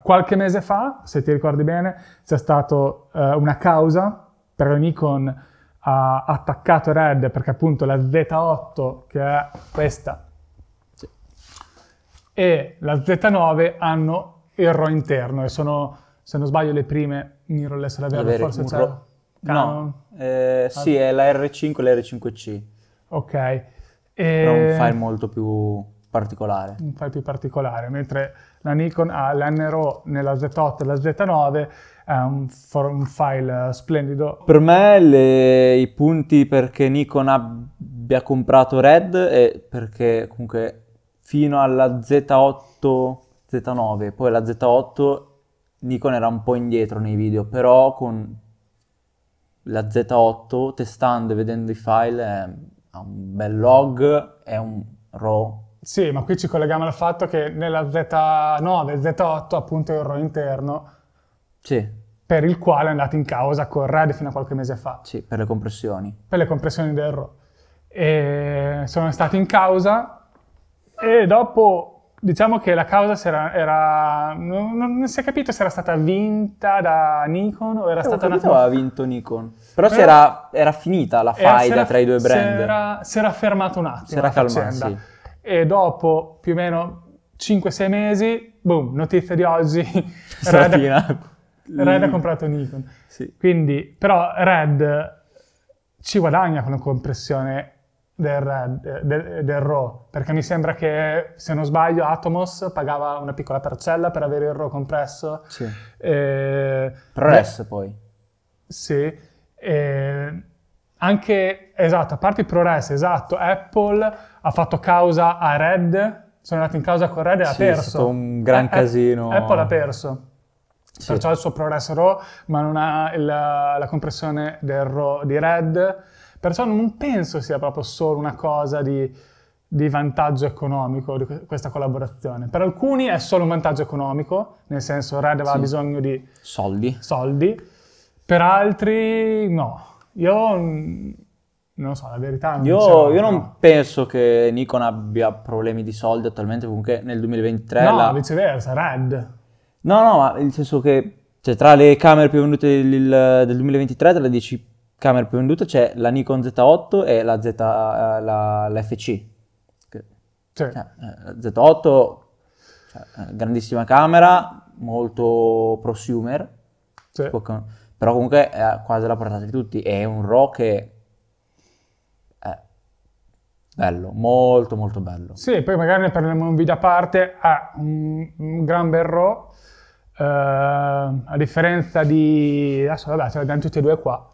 Qualche mese fa, se ti ricordi bene, c'è stata eh, una causa per Nikon ha eh, attaccato Red perché appunto la Z8, che è questa, sì. e la Z9 hanno il RO interno e sono, se non sbaglio, le prime mirrorless ad averlo, forse c'è... Ro- no, eh, sì, è la R5 e la R5C. Ok. E... Però un file molto più particolare. Un file più particolare, mentre la Nikon ha l'NRO nella Z8 e la Z9 è un, un file eh, splendido. Per me le, i punti perché Nikon abbia comprato Red è perché comunque fino alla Z8, Z9, poi la Z8 Nikon era un po' indietro nei video, però con la Z8 testando e vedendo i file ha un bel log, è un RAW sì, ma qui ci colleghiamo al fatto che nella Z9 e Z8 appunto è un RO interno. Sì. Per il quale è andato in causa con Red fino a qualche mese fa. Sì, per le compressioni. Per le compressioni del RO. E sono stati in causa e dopo diciamo che la causa era, era non, non, si è capito se era stata vinta da Nikon o era Io stata una aveva vinto Nikon però, però era, era finita la faida tra i due brand si era fermato un attimo si era calmato sì e dopo più o meno 5-6 mesi, boom, notizia di oggi, Red, Red ha comprato Nikon. Sì. Quindi, però Red ci guadagna con la compressione del, Red, del, del, RAW, perché mi sembra che, se non sbaglio, Atomos pagava una piccola parcella per avere il RAW compresso. Sì. Eh, ProRes poi. Sì. Eh, anche, esatto, a parte il ProRes, esatto, Apple ha fatto causa a Red, sono andati in causa con Red e sì, ha perso. È stato un gran eh, eh, casino. Apple ha perso. Sì. Perciò il suo ProRes RAW, ma non ha la, la compressione del RAW di Red. Perciò non penso sia proprio solo una cosa di, di vantaggio economico di questa collaborazione. Per alcuni è solo un vantaggio economico, nel senso Red aveva sì. bisogno di soldi. soldi. Per altri no io non so, la verità non Io, io non penso che Nikon abbia problemi di soldi attualmente, comunque nel 2023... No, la... viceversa, Red. No, no, ma nel senso che cioè, tra le camere più vendute del, del 2023, tra le 10 camere più vendute c'è la Nikon Z8 e la, Z, eh, la, la FC. sì. cioè, eh, Z8, cioè, eh, grandissima camera, molto prosumer. Sì. Poco, però comunque è eh, quasi alla portata di tutti. È un Raw che è bello, molto molto bello. Sì, poi magari ne parleremo un video a parte. Ha ah, un, un, gran bel Raw. Uh, eh, a differenza di... Adesso vabbè, ce l'abbiamo tutti e due qua.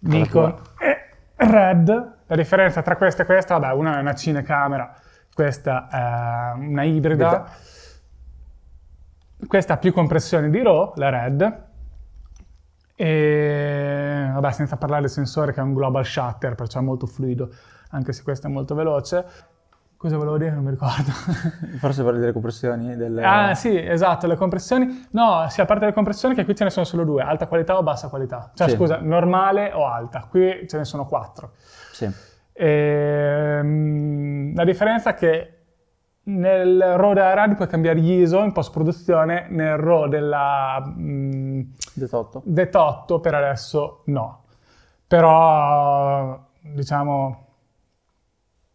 Nikon e Red. La differenza tra questa e questa, vabbè, una è una cinecamera, questa è una ibrida. Questa ha più compressione di RAW, la Red, e vabbè, senza parlare del sensore che è un global shutter, perciò è molto fluido, anche se questo è molto veloce. Cosa volevo dire? Non mi ricordo. Forse parli delle compressioni? Delle... Ah sì, esatto, le compressioni. No, sì, a parte le compressioni che qui ce ne sono solo due, alta qualità o bassa qualità. Cioè, sì. scusa, normale o alta. Qui ce ne sono quattro. Sì. E, ehm, la differenza è che nel RAW della RAD puoi cambiare gli ISO in post-produzione, nel RAW della... Mm, Detotto. Detotto per adesso no. Però, diciamo,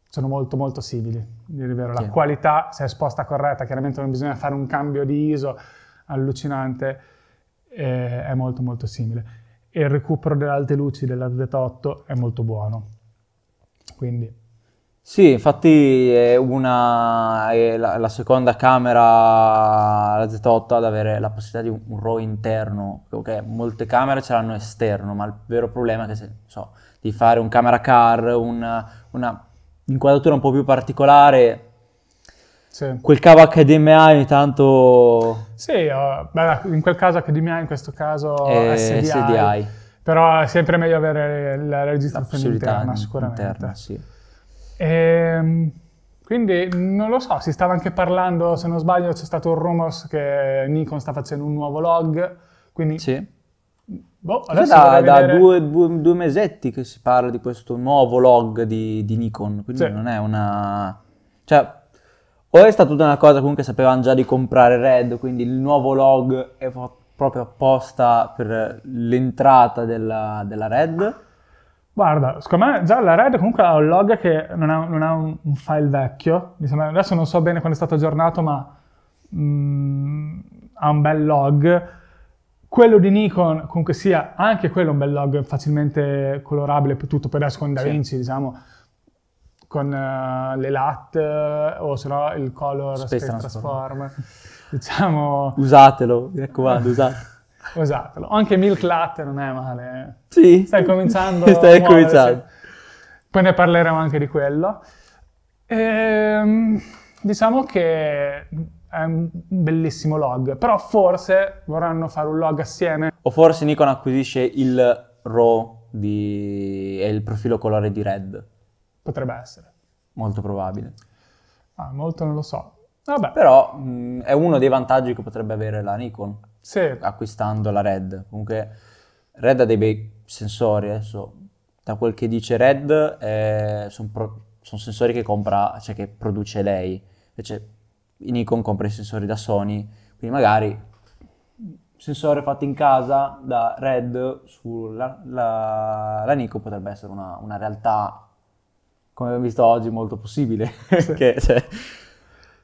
sono molto molto simili, dire vero. La sì. qualità, se è esposta corretta, chiaramente non bisogna fare un cambio di ISO allucinante, eh, è molto molto simile. E il recupero delle alte luci della Z8 è molto buono. Quindi sì, infatti è, una, è la, la, seconda camera, la Z8, ad avere la possibilità di un, un RAW interno, perché molte camere ce l'hanno esterno, ma il vero problema è che se, so, di fare un camera car, una, una inquadratura un po' più particolare, sì. quel cavo HDMI ogni tanto... Sì, oh, beh, in quel caso HDMI, in questo caso è SDI. SDI. Però è sempre meglio avere la registrazione interna, sicuramente. Interna, sì. E, ehm, quindi non lo so, si stava anche parlando, se non sbaglio, c'è stato un rumor che Nikon sta facendo un nuovo log, quindi... Sì. Boh, adesso da, da due, due, due, mesetti che si parla di questo nuovo log di, di Nikon, quindi sì. non è una... Cioè, o è stata una cosa comunque sapevano già di comprare Red, quindi il nuovo log è proprio apposta per l'entrata della, della Red, Guarda, secondo me già la Red comunque ha un log che non ha, non ha un, un, file vecchio, adesso non so bene quando è stato aggiornato, ma mm, ha un bel log. Quello di Nikon, comunque sia, anche quello è un bel log facilmente colorabile per tutto, per adesso con DaVinci, sì. diciamo, con uh, le LAT uh, eh, o se no il color space, space transform. transform. diciamo... Usatelo, mi raccomando, usatelo usatelo. Anche milk latte non è male. Eh. Sì. Stai cominciando. Stai cominciando. Poi ne parleremo anche di quello. Ehm, diciamo che è un bellissimo log, però forse vorranno fare un log assieme. O forse Nikon acquisisce il RAW di... e il profilo colore di Red. Potrebbe essere. Molto probabile. Ah, molto non lo so. Vabbè. Però mh, mm, è uno dei vantaggi che potrebbe avere la Nikon sì. acquistando la Red. Comunque Red ha dei bei sensori adesso. Da quel che dice Red eh, sono pro- son sensori che compra, cioè che produce lei. Invece Nikon compra i sensori da Sony, quindi magari sensore fatto in casa da Red sulla la, la Nikon potrebbe essere una, una realtà come abbiamo visto oggi molto possibile sì. che cioè,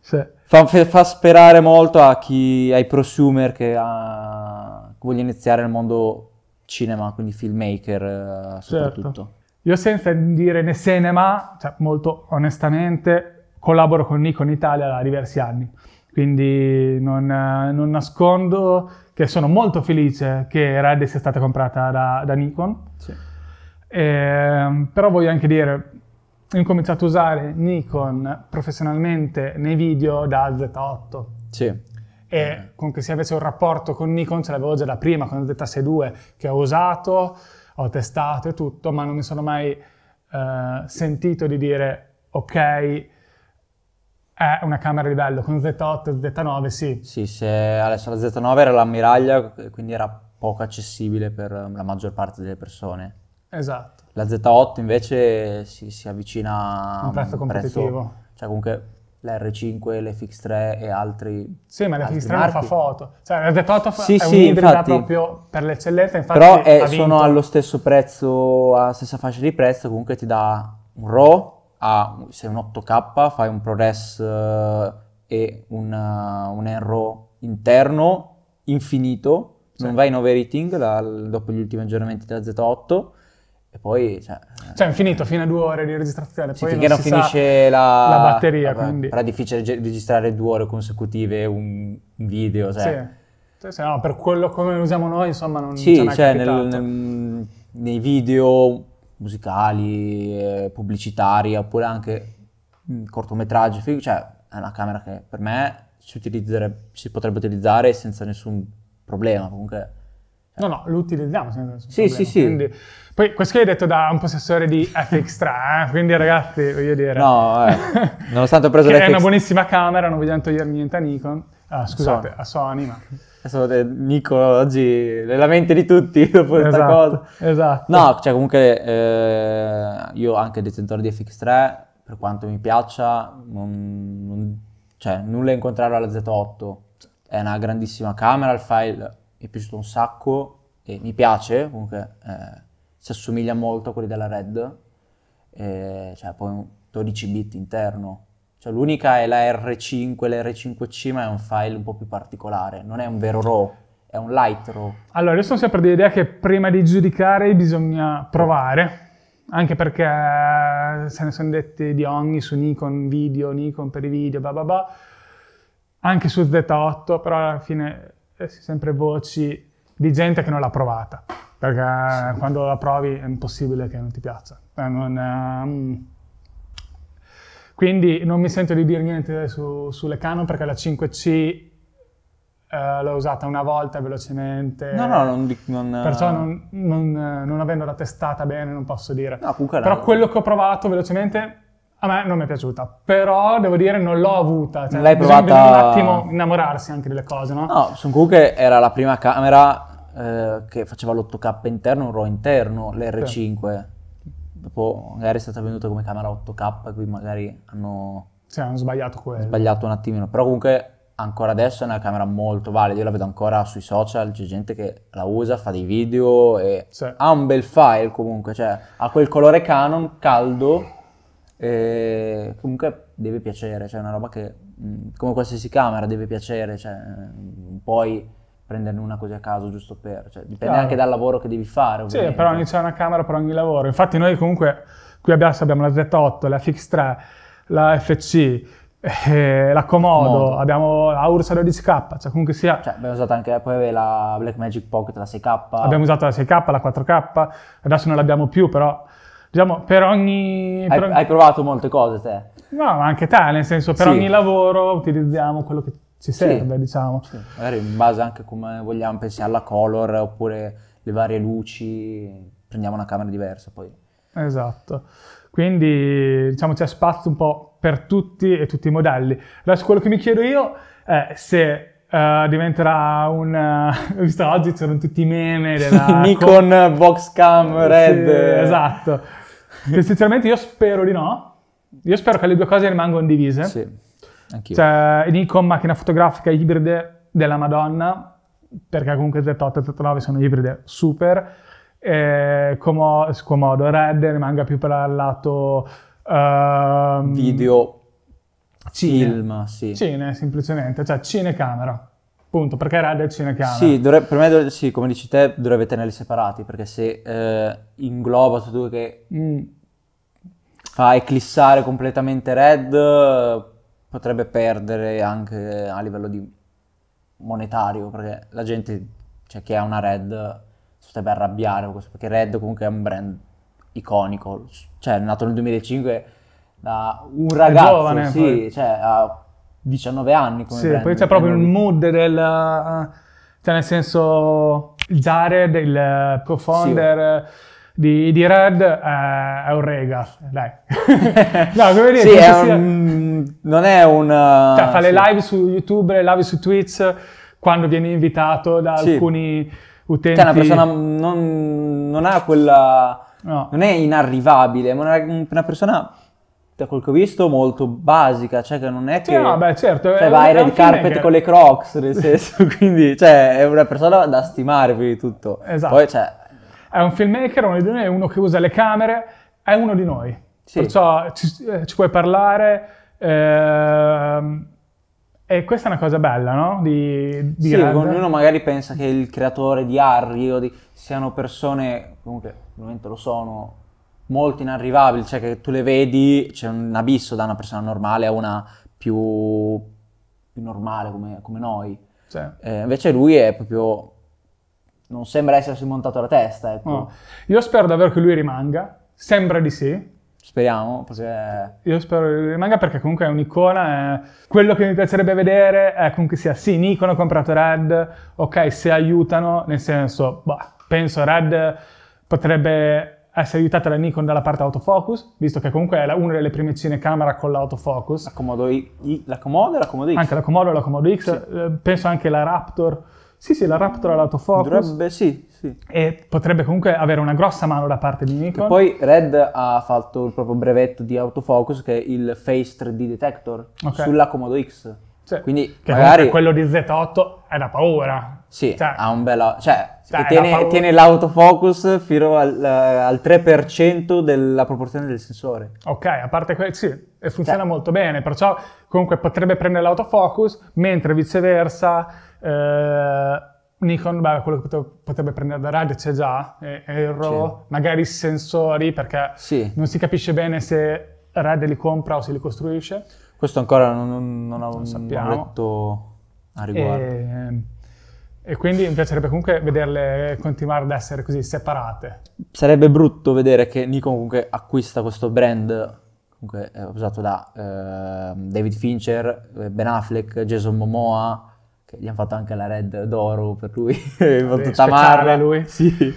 sì. Fa, fa, sperare molto a chi, ai prosumer che, ha, che vogliono iniziare nel mondo cinema, quindi filmmaker eh, soprattutto. Certo. Io senza dire né cinema, cioè molto onestamente, collaboro con Nikon Italia da diversi anni, quindi non, eh, non nascondo che sono molto felice che Red sia stata comprata da, da Nikon. Sì. Eh, però voglio anche dire, ho incominciato a usare Nikon professionalmente nei video da Z8. Sì. E con che si avesse un rapporto con Nikon ce l'avevo già da prima, con il Z6 II, che ho usato, ho testato e tutto, ma non mi sono mai eh, sentito di dire ok, è una camera di bello, con Z8 e Z9 sì. Sì, se adesso la Z9 era l'ammiraglia, quindi era poco accessibile per la maggior parte delle persone. Esatto. La Z8 invece si, si avvicina a un prezzo competitivo. Prezzo, cioè comunque l'R5, l'FX3 e altri Sì, ma l'FX3 non fa foto. Cioè, la Z8 sì, è sì, un proprio per l'eccellenza, infatti Però è, eh, sono allo stesso prezzo, alla stessa fascia di prezzo, comunque ti dà un RAW, a, se un 8K fai un ProRes uh, e un, uh, un RAW interno infinito, sì. non vai in overheating dopo gli ultimi aggiornamenti della Z8 e poi... Cioè, cioè infinito, fino a due ore di registrazione. Sì, poi finché non, non finisce la, la, batteria, vabbè, quindi... è difficile registrare due ore consecutive un, video, cioè. Sì. Cioè, no, per quello come usiamo noi, insomma, non sì, c'è cioè, nel, nel, nei video musicali, eh, pubblicitari, oppure anche mm, cortometraggi, cioè è una camera che per me si, si potrebbe utilizzare senza nessun problema, comunque No, no, lo utilizziamo senza nessun sì, Sì, sì, Poi questo che hai detto da un possessore di FX3, eh? quindi ragazzi, voglio dire... No, eh. nonostante ho preso l'FX... è una buonissima camera, non vogliamo togliere niente a Nikon, ah, scusate, Sony. a Sony, ma... Adesso Nico oggi le lamente di tutti dopo esatto, questa cosa. Esatto. No, cioè comunque eh, io anche detentore di FX3, per quanto mi piaccia, non, non, cioè, nulla a incontrare alla Z8. È una grandissima camera, il file mi è piaciuto un sacco, e mi piace, comunque eh, si assomiglia molto a quelli della Red, e, eh, cioè poi un 12 bit interno. Cioè, l'unica è la R5, l'R5C, ma è un file un po' più particolare, non è un vero RAW, è un light RAW. Allora, io sono sempre dell'idea che prima di giudicare bisogna provare, anche perché se ne sono dette di ogni su Nikon video, Nikon per i video, bla bla bla, anche su Z8, però alla fine eh, sempre voci di gente che non l'ha provata, perché sì. quando la provi è impossibile che non ti piaccia. Eh, non, ehm, quindi non mi sento di dire niente su, sulle Canon perché la 5C Uh, eh, l'ho usata una volta velocemente. No, no, non, non, perciò eh, non, non, non avendo testata bene non posso dire. No, Però quello che ho provato velocemente a me non mi è piaciuta, però devo dire non l'ho avuta. Cioè, L'hai provata... un attimo innamorarsi anche delle cose, no? No, sono comunque era la prima camera eh, che faceva l'8K interno, un RO interno, l'R5. Sì. Dopo magari è stata venduta come camera 8K, qui magari hanno... Sì, hanno sbagliato quello. Sbagliato un attimino, però comunque ancora adesso è una camera molto valida, io la vedo ancora sui social, c'è gente che la usa, fa dei video e sì. ha un bel file comunque, cioè ha quel colore Canon caldo e comunque deve piacere, cioè è una roba che come qualsiasi camera deve piacere, cioè poi prenderne una così a caso giusto per, cioè, dipende claro. anche dal lavoro che devi fare. Ovviamente. Sì, però ogni c'è una camera per ogni lavoro. Infatti noi comunque qui abbiamo, abbiamo la Z8, la FX3, la FC, eh, la Comodo, Modo. abbiamo la Ursa 12K, cioè comunque sia... Cioè, abbiamo usato anche poi la Blackmagic Pocket, la 6K. Abbiamo usato la 6K, la 4K, adesso non l'abbiamo più però diciamo, per ogni... Hai, per... hai provato molte cose te? No, ma anche te, nel senso, per sì. ogni lavoro utilizziamo quello che ci serve, sì. diciamo. Sì. Magari in base anche a come vogliamo pensare alla color, oppure le varie luci, prendiamo una camera diversa poi. Esatto. Quindi, diciamo, c'è spazio un po' per tutti e tutti i modelli. Adesso quello che mi chiedo io è se Uh, diventerà un... Ho uh, eh, visto oggi c'erano tutti i meme della... Nikon, Boxcam, Red... Sì, esatto. Essenzialmente io spero di no. Io spero che le due cose rimangano divise. Sì, anch'io. Cioè, Nikon macchina fotografica ibride della Madonna, perché comunque Z8 e Z9 sono ibride super. E comodo, Red rimanga più per il lato... Uh, Video, cine. film, sì. Cine, semplicemente. Cioè, cinecamera. Punto, perché Red è cinecamera. Sì, dovrebbe, per me, dovrebbe, sì, come dici te, dovrebbe tenerli separati, perché se eh, ingloba tutto che... Mm fa eclissare completamente Red, potrebbe perdere anche a livello di monetario, perché la gente, cioè chi ha una Red, si potrebbe arrabbiare, perché Red comunque è un brand iconico, cioè è nato nel 2005 da un ragazzo, giovane, sì, cioè ha 19 anni come Sì, brand, poi c'è proprio il mood del... Eh, cioè nel senso Jared, il eh, co-founder... Sì di, di Red è, eh, è un Regas, dai. no, come dire, sì, è un, non è un... Cioè, fa sì. le live su YouTube, le live su Twitch, quando viene invitato da sì. alcuni cioè, utenti. Cioè, una persona non, non ha quella... No. Non è inarrivabile, ma una, una persona da quel che ho visto, molto basica, cioè che non è che... Sì, no, beh, certo. Cioè, vai red carpet con le crocs, nel senso, quindi, cioè, è una persona da stimare più di tutto. Esatto. Poi, cioè, è un filmmaker, uno di noi è uno che usa le camere, è uno di noi. Sì. Perciò ci, eh, ci, puoi parlare. Ehm, e questa è una cosa bella, no? Di, di sì, ognuno magari pensa che il creatore di Harry o di, siano persone, comunque momento lo sono, molto inarrivabili, cioè che tu le vedi, c'è un abisso da una persona normale a una più, più normale come, come noi. Sì. Eh, invece lui è proprio non sembra essersi montato la testa. Ecco. No. Io spero davvero che lui rimanga, sembra di sì. Speriamo, perché... Io spero che rimanga perché comunque è un'icona, è... quello che mi piacerebbe vedere è comunque sia, sì, Nikon ha comprato Red, ok, se aiutano, nel senso, bah, penso Red potrebbe essere aiutata da Nikon dalla parte autofocus, visto che comunque è una delle prime cinecamera con l'autofocus. La Comodo, la Comodo e la Comodo X? Anche la Comodo e la Comodo X, sì. Eh, penso anche la Raptor, sì, sì, la Raptor ha lato focus. Dovrebbe, sì, sì. E potrebbe comunque avere una grossa mano da parte di Nikon. E poi Red ha fatto il proprio brevetto di autofocus che è il Face 3D Detector okay. sulla Comodo X. Cioè, Quindi che magari... quello di Z8 è da paura. Sì, cioè, ha un bel... Cioè, cioè tiene, tiene, l'autofocus fino al, eh, al, 3% della proporzione del sensore. Ok, a parte questo, sì, funziona cioè molto bene, perciò comunque potrebbe prendere l'autofocus, mentre viceversa eh, Nikon, beh, quello che potrebbe prendere da radio c'è già, e, e il RAW, magari i sensori, perché sì. non si capisce bene se RAD li compra o se li costruisce. Questo ancora non, non, non, non sappiamo. letto a riguardo. E, e, quindi mi piacerebbe comunque vederle continuare ad essere così separate. Sarebbe brutto vedere che Nikon comunque acquista questo brand comunque usato da eh, David Fincher, Ben Affleck, Jason Momoa, che gli hanno fatto anche la red d'oro per lui, con tutta marra. lui. Sì.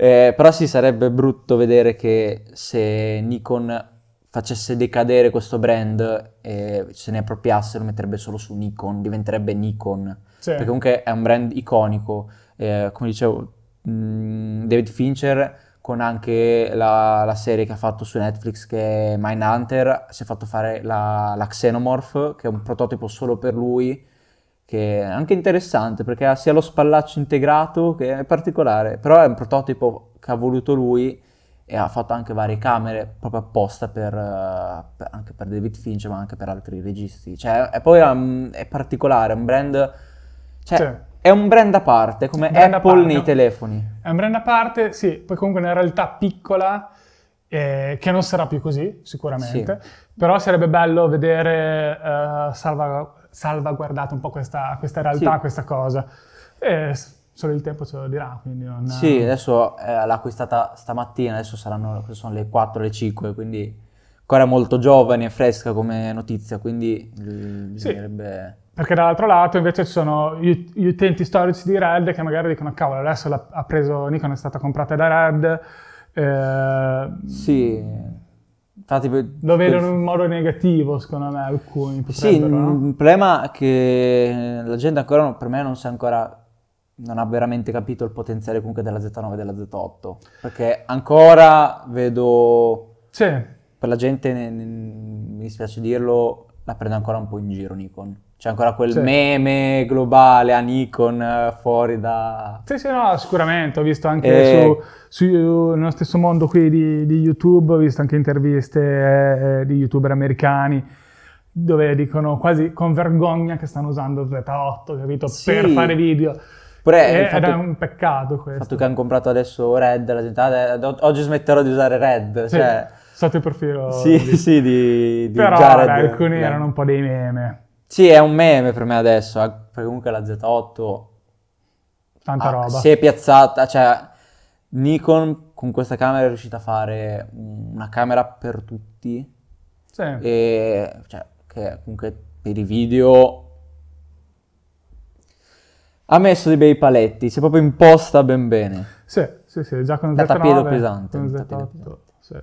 Eh, però sì, sarebbe brutto vedere che se Nikon facesse decadere questo brand e se ne appropriasse lo metterebbe solo su Nikon, diventerebbe Nikon. Sì. Perché comunque è un brand iconico. Eh, come dicevo, mh, mm, David Fincher con anche la, la, serie che ha fatto su Netflix che è Mindhunter, si è fatto fare la, la Xenomorph, che è un prototipo solo per lui, che è anche interessante perché ha sia lo spallaccio integrato che è particolare, però è un prototipo che ha voluto lui e ha fatto anche varie camere proprio apposta per, eh, per, anche per David Finch ma anche per altri registi. Cioè, è poi um, è particolare, è un brand... Cioè, sì. È un brand a parte, come brand Apple parte, nei telefoni. È un brand a parte, sì, poi comunque è una realtà piccola eh, che non sarà più così, sicuramente. Sì. Però sarebbe bello vedere uh, salva, salvaguardato un po' questa, questa realtà, sì. questa cosa. E solo il tempo ce lo dirà, quindi non... Sì, adesso eh, l'ha acquistata stamattina, adesso saranno sono le 4, le 5, quindi ancora molto giovane e fresca come notizia, quindi bisognerebbe... Sì. Perché dall'altro lato invece ci sono gli utenti storici di Red che magari dicono cavolo adesso ha preso Nikon è stata comprata da Red. Eh... Sì. Infatti, lo vedono in modo negativo, secondo me, alcuni. Sì, no? Mm, il problema è che la gente ancora, non, per me, non si è ancora, non ha veramente capito il potenziale comunque della Z9 e della Z8. Perché ancora vedo... Sì. Per la gente, mi dispiace dirlo, la prende ancora un po' in giro Nikon. C'è ancora quel sì. meme globale a Nikon eh, fuori da... Sì, sì, no, sicuramente. Ho visto anche e... Eh. su, su, nello stesso mondo qui di, di, YouTube, ho visto anche interviste eh, eh di youtuber americani dove dicono quasi con vergogna che stanno usando Z8, capito, sì. per fare video. Pure, era un peccato questo. Il fatto che hanno comprato adesso Red, la gente, ah, oggi smetterò di usare Red, sì. cioè... Sotto il profilo... Sì, di... sì, di, di Però, Jared. Però alcuni erano un po' dei meme. Sì, è un meme per me adesso, eh, perché comunque la Z8 tanta ha, roba. Si è piazzata, cioè Nikon con questa camera è riuscita a fare una camera per tutti. Sì. E cioè, che comunque per i video ha messo dei bei paletti, si è proprio imposta ben bene. Sì, sì, sì, già con Z9. Da tappeto pesante. Con Z8, sì.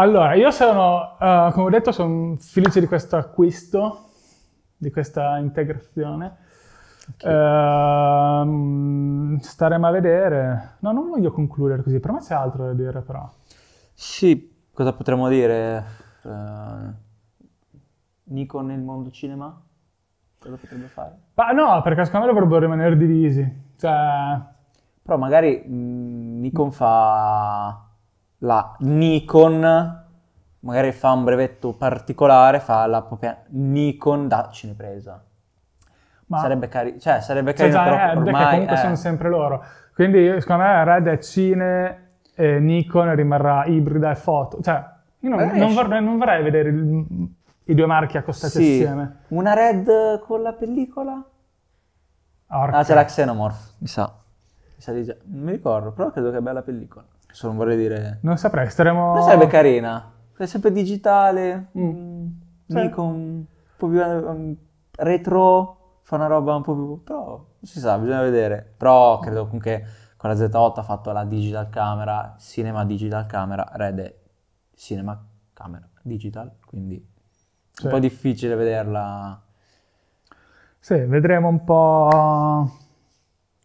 Allora, io sono, uh, come ho detto, sono felice di questo acquisto, di questa integrazione. Okay. Uh, staremo a vedere. No, non voglio concludere così, per me c'è altro da dire però. Sì, cosa potremmo dire? Uh, eh, Nikon nel mondo cinema? Cosa potrebbe fare? Ma no, perché secondo me dovrebbero rimanere divisi. Cioè... Però magari mh, mm, Nikon fa la Nikon, magari fa un brevetto particolare, fa la propria Nikon da cinepresa. Ma sarebbe, cari- cioè, sarebbe cioè, carino, cioè, però Red, eh, ormai... comunque è... sono sempre loro. Quindi secondo me Red è cine e Nikon rimarrà ibrida e foto. Cioè, io non, non, vorrei, non vorrei, vedere il, i due marchi accostati sì. assieme. Una Red con la pellicola? Orca. Ah, c'è la Xenomorph, mi sa. Mi sa di già. Non mi ricordo, però credo che è bella pellicola. Adesso non vorrei dire... Non saprei, staremo... Però sarebbe carina. È sempre digitale, mm. Nikon, mm. un po' più um, retro, fa una roba un po' più... Però non si sa, bisogna vedere. Però credo comunque con la Z8 ha fatto la digital camera, cinema digital camera, red è cinema camera digital, quindi sì. un po' difficile vederla. Sì, vedremo un po'...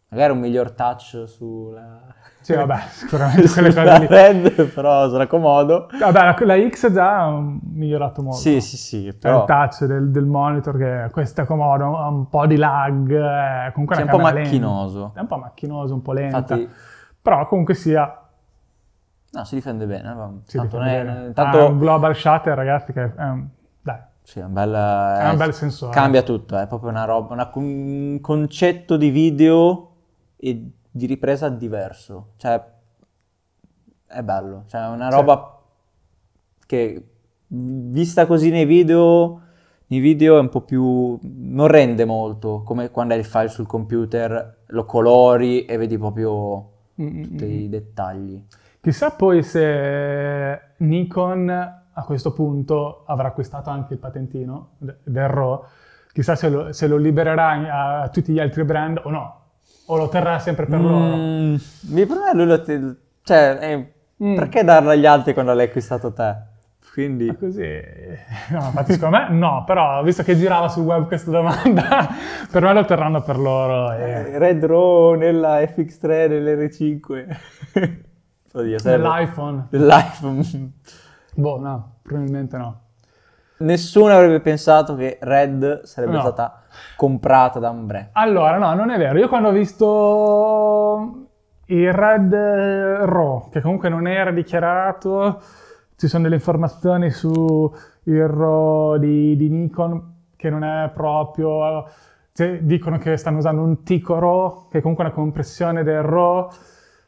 Magari un miglior touch sulla... Sì, eh, vabbè, sicuramente quelle cose lì. Red, però sarà comodo. Vabbè, la, la X già ha migliorato molto. Sì, sì, sì. Però... Il touch del, del monitor che questo è comodo, ha un po' di lag, eh, comunque è un po' macchinoso. Lenta. È un po' macchinoso, un po' lenta. Infatti... Però comunque sia... No, si difende bene. Eh, si difende è, bene. Tanto... Ah, un global shutter, ragazzi, che... Eh, Sì, è un bel, è un bel sensore. Cambia tutto, è proprio una roba, una, un concetto di video... E di ripresa diverso. Cioè, è bello. Cioè, è una roba sì. che vista così nei video, nei video è un po' più... non rende molto, come quando hai il file sul computer, lo colori e vedi proprio Mm-mm. tutti mm, i mm. dettagli. Chissà poi se Nikon a questo punto avrà acquistato anche il patentino del RAW, chissà se lo, se lo libererà a tutti gli altri brand o no, o lo terrà sempre per mm, loro? Mi pare lui lo... Te- cioè, eh, mm. perché darlo agli altri quando l'hai acquistato te? Quindi... Ma così... Eh, no, infatti secondo me no, però visto che girava sul web questa domanda, per me lo terranno per loro. E... Eh. Eh, Red Raw nella FX3, nell'R5. Oddio, nell'iPhone. Nell'iPhone. boh, no, probabilmente no. Nessuno avrebbe pensato che Red sarebbe no. stata comprata da Umbrella. Allora, no, non è vero. Io quando ho visto il Red eh, Raw, che comunque non era dichiarato, ci sono delle informazioni su il Raw di, di Nikon che non è proprio... Cioè, dicono che stanno usando un tico RAW, che è comunque una compressione del RAW,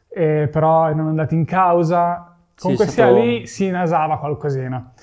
eh, però non è andato in causa. Comunque sì, sia stato... lì si nasava qualcosina.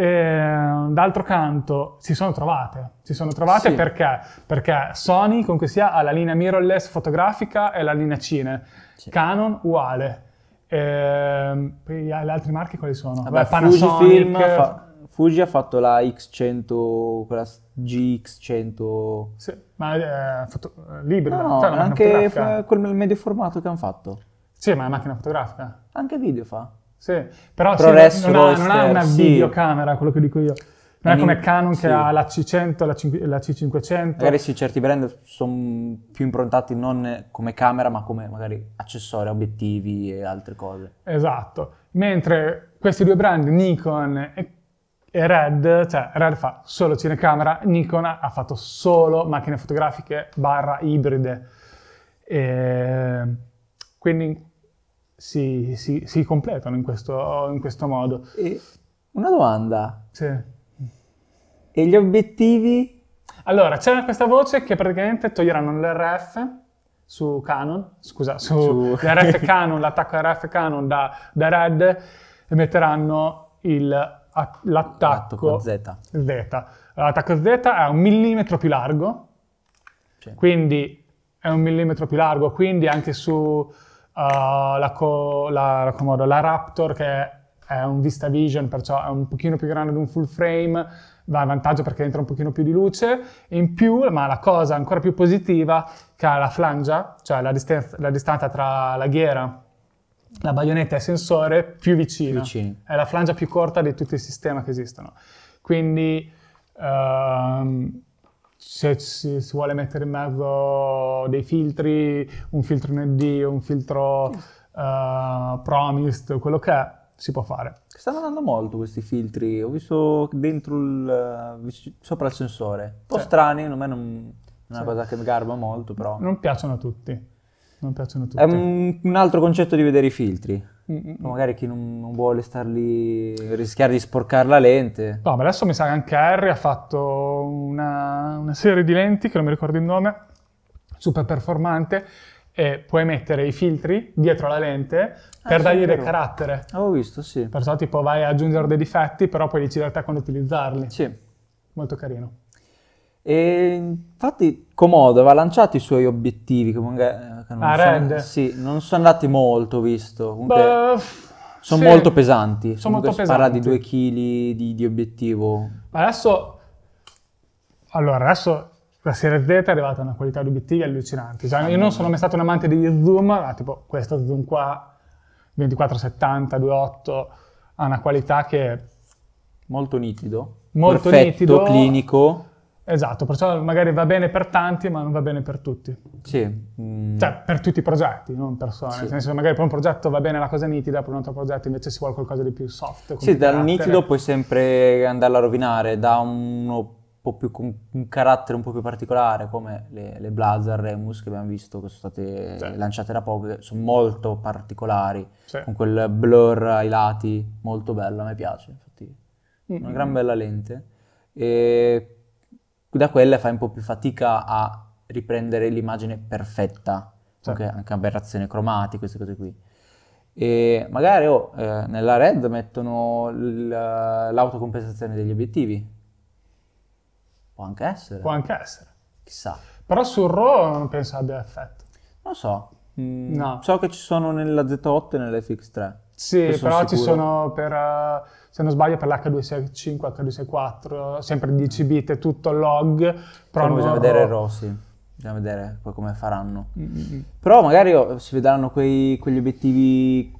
Eh, d'altro canto si sono trovate, si sono trovate sì. perché? Perché Sony cui sia ha la linea mirrorless fotografica e la linea cine, sì. Canon uguale, eh, gli altri marchi quali sono? Vabbè, Beh, Panasonic, fa, Fuji ha fatto la X100, quella GX100. Sì, ma eh, foto, libri, no, cioè anche f- quel medio formato che hanno fatto. Sì, ma è una macchina fotografica. Anche video fa. Sì, però Pro sì, non, ha, non ha una sì. videocamera, quello che dico io. Non è come Canon sì. che ha la C100, la, C- la C500. Magari sì, certi brand sono più improntati non come camera, ma come magari accessori, obiettivi e altre cose. Esatto. Mentre questi due brand, Nikon e, Red, cioè Red fa solo cinecamera, Nikon ha fatto solo macchine fotografiche barra ibride. E ehm, quindi si, si, si completano in questo, in questo modo. E una domanda. Sì. E gli obiettivi? Allora, c'è questa voce che praticamente toglieranno l'RF su Canon, scusa, su, su... l'RF Canon, l'attacco RF Canon da, da Red e metteranno il, a, l'attacco Z. Z. L'attacco Z è un millimetro più largo, cioè. quindi è un millimetro più largo, quindi anche su eh, la, co- la, la, Komodo, la Raptor che è un Vista Vision, perciò è un pochino più grande di un full frame, va a vantaggio perché entra un pochino più di luce, in più, ma la cosa ancora più positiva, che ha la flangia, cioè la, distanza, la distanza tra la ghiera, la baionetta e il sensore più vicina. Vicini. È la flangia più corta di tutti i sistemi che esistono. Quindi... Ehm, se si, vuole mettere in mezzo dei filtri, un filtro ND, un filtro uh, promised, quello che è, si può fare. Stanno andando molto questi filtri, ho visto dentro il, sopra il sensore. Un po' sì. strani, a me non, non è una sì. cosa che mi garba molto, però... Non piacciono a tutti, non piacciono a tutti. È un, un altro concetto di vedere i filtri. Mm, mm. magari chi non, non, vuole star lì, rischiare di sporcare la lente. No, ma adesso mi sa che anche Harry ha fatto una, una serie di lenti, che non mi ricordo il nome, super performante, e puoi mettere i filtri dietro la lente ah, per ah, dargli del carattere. Avevo ah, visto, sì. Perciò tipo vai a aggiungere dei difetti, però puoi decidere te quando utilizzarli. Sì. Molto carino. E infatti Comodo aveva lanciato i suoi obiettivi che eh, che non, ah, sono, sì, non, sono, andati molto, visto. Comunque, Beh, sono sì, molto pesanti. Sono molto pesanti. Parla di 2 kg di, di, obiettivo. Adesso, allora, adesso la serie Z è arrivata a una qualità di obiettivi allucinanti. Cioè, io non sono mai stato un amante di zoom, ma tipo questo zoom qua, 2470, 28, ha una qualità che... Molto nitido. Molto Perfetto, nitido. clinico Esatto, perciò magari va bene per tanti, ma non va bene per tutti. Sì. Mm. Cioè, per tutti i progetti, non persone. Sì. Nel senso, magari per un progetto va bene la cosa nitida, per un altro progetto invece si vuole qualcosa di più soft. Sì, dal nitido puoi sempre andarla a rovinare, da uno po più, un carattere un po' più particolare, come le, le Blazar Remus che abbiamo visto, che sono state sì. lanciate da poco, che sono molto particolari, sì. con quel blur ai lati, molto bello, a me piace, infatti. Mm-hmm. Una gran bella lente. E da quella fai un po' più fatica a riprendere l'immagine perfetta, certo. okay? anche aberrazioni cromatiche, queste cose qui. E magari oh, eh, nella red mettono l'autocompensazione degli obiettivi. Può anche essere. Può anche essere. Chissà. Però sul RAW non penso abbia effetto. Non so. Mm, no. So che ci sono nella Z8 e nell'FX3. Sì, però sicuro. ci sono per, eh, se non sbaglio, per l'H265, H264, sempre 10 bit, tutto log. Però bisogna vedere il RAW, Bisogna vedere poi come faranno. Mm-hmm. Però magari oh, si vedranno quei, quegli obiettivi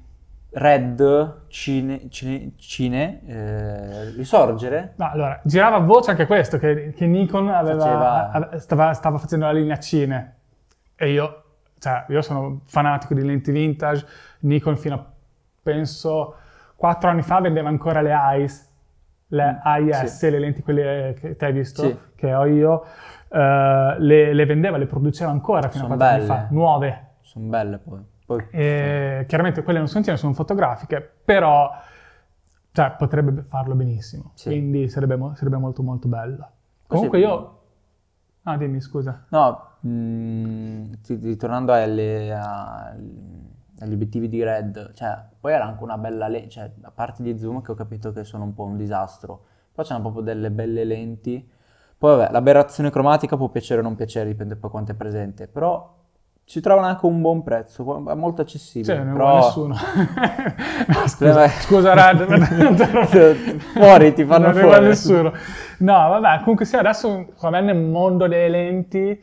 Red Cine, cine, cine eh, risorgere. No, allora, girava voce anche questo, che, che Nikon aveva, Faceva... stava, stava facendo la linea Cine. E io, cioè, io sono fanatico di lenti vintage, Nikon fino a penso, quattro anni fa vendeva ancora le AIS, le AIS, mm, sì. le lenti quelle che te hai visto, sì. che ho io, uh, le, le, vendeva, le produceva ancora fino sono a quattro belle. anni fa, nuove. Sono belle poi. poi e, sì. Chiaramente quelle non sono insieme, sono fotografiche, però cioè, potrebbe farlo benissimo, quindi sarebbe, sarebbe, molto molto bello. Comunque io... Ah, dimmi, scusa. No, mh, mm, ritornando alle, alle gli obiettivi di Red, cioè, poi era anche una bella lente, cioè, a parte di zoom che ho capito che sono un po' un disastro, però c'erano proprio delle belle lenti. Poi vabbè, l'aberrazione cromatica può piacere o non piacere, dipende poi quanto è presente, però ci trovano anche un buon prezzo, è molto accessibile. Cioè, non però... nessuno. no, ah, scusa, scusa Rad, fuori ti fanno non fuori. Non nessuno. No, vabbè, comunque sì, adesso secondo me nel mondo delle lenti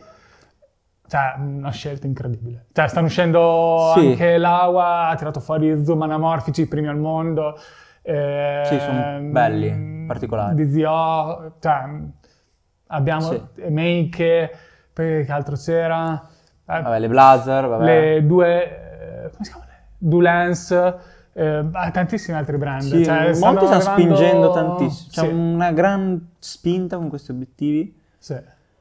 cioè, una scelta incredibile. Cioè, stanno uscendo sì. anche l'AWA, ha tirato fuori Zoom anamorfici, i primi al mondo. Eh, sì, sono ehm, belli, mh, particolari. DZO, cioè, abbiamo sì. Make, poi che altro c'era? Eh, vabbè, le Blazer, vabbè. Le due, eh, come si chiamano? Dulens, eh, tantissimi altri brand. Sì, cioè, molti stanno, stanno arrivando... spingendo tantissimo, c'è sì. una gran spinta con questi obiettivi. Sì.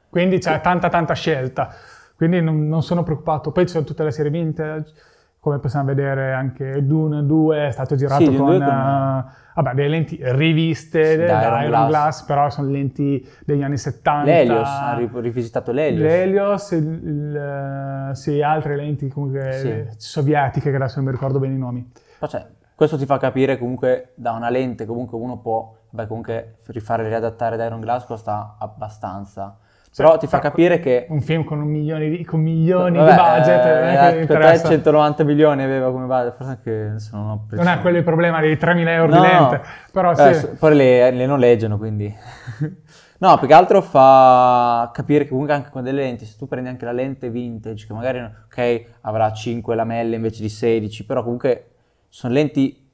Quindi c'è tanta tanta scelta. Quindi non, non sono preoccupato. Poi ci sono tutte le serie vintage, come possiamo vedere anche Dune 2 è stato girato sì, con, con... Uh, vabbè, delle lenti riviste sì, da Iron, Glass. Glass. però sono lenti degli anni 70. L'Helios, ha rivisitato l'Helios. L'Helios, il, il, eh, sì, altre lenti comunque sì. sovietiche che adesso non mi ricordo bene i nomi. Cioè, questo ti fa capire comunque da una lente comunque uno può, beh comunque rifare riadattare da Iron Glass costa abbastanza però ti fa capire che... Un film con milioni di, con milioni Vabbè, di budget, eh, eh, per te 190 milioni aveva come budget, forse anche non ho preso... Non è quello il problema dei 3.000 euro no, di lente, però eh, sì. Poi le, le noleggiano, quindi... no, più che altro fa capire che comunque anche con delle lenti, se tu prendi anche la lente vintage, che magari ok, avrà 5 lamelle invece di 16, però comunque sono lenti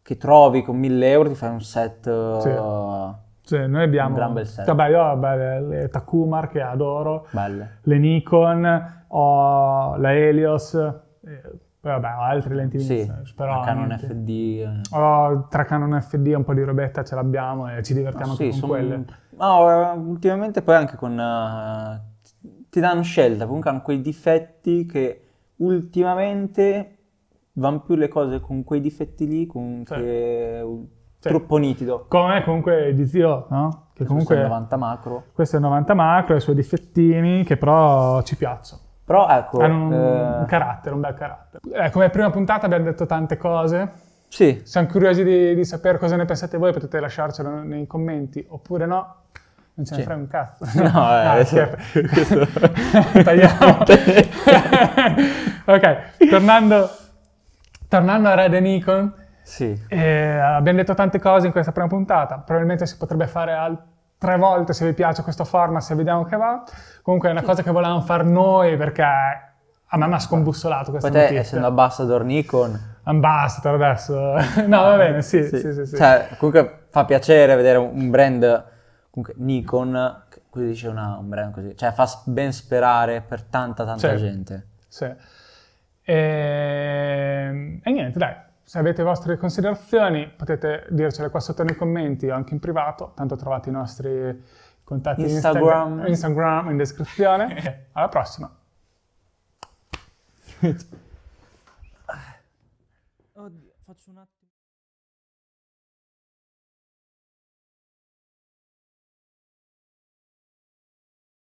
che trovi con 1000 euro, ti fai un set... Sì. Uh, cioè, noi abbiamo un gran bel set. Vabbè, io vabbè, le Takumar che adoro, Belle. le Nikon, ho la Helios, eh, poi vabbè, ho altre lenti sì, eh, però Canon niente. FD. Eh. Ho, tra Canon FD e un po' di robetta ce l'abbiamo e ci divertiamo ah, anche sì, con son... quelle. No, eh, ultimamente poi anche con uh, ti danno scelta, comunque hanno quei difetti che ultimamente vanno più le cose con quei difetti lì con sì. che sì. troppo nitido. Come comunque DZO, no? Che comunque questo è 90 macro. Questo è 90 macro, i suoi difettini che però ci piacciono. Però ecco... Hanno un, eh... un carattere, un bel carattere. Eh, come prima puntata abbiamo detto tante cose. Sì. Siamo curiosi di, di sapere cosa ne pensate voi, potete lasciarcelo nei commenti oppure no. Non ce ne sì. frega un cazzo. No, no eh, no, esatto. questo... Tagliamo. ok, tornando, tornando a Red Nikon sì. E eh, abbiamo detto tante cose in questa prima puntata, probabilmente si potrebbe fare altre volte se vi piace questo format, se vediamo che va. Comunque è una sì. cosa che volevamo fare noi perché a me mi ha scombussolato questa Poi te, notizia. essendo ambassador Nikon... Ambassador adesso... no, va ah, bene, sì, sì. sì, sì, sì. Cioè, comunque fa piacere vedere un brand, comunque Nikon, qui dice una, un brand così, cioè fa ben sperare per tanta, tanta sì. gente. Sì. E... Ehm, e niente, dai se avete vostre considerazioni potete dircele qua sotto nei commenti o anche in privato, tanto trovate i nostri contatti Instagram, Instagram in descrizione. Alla prossima! Oddio, faccio un attimo.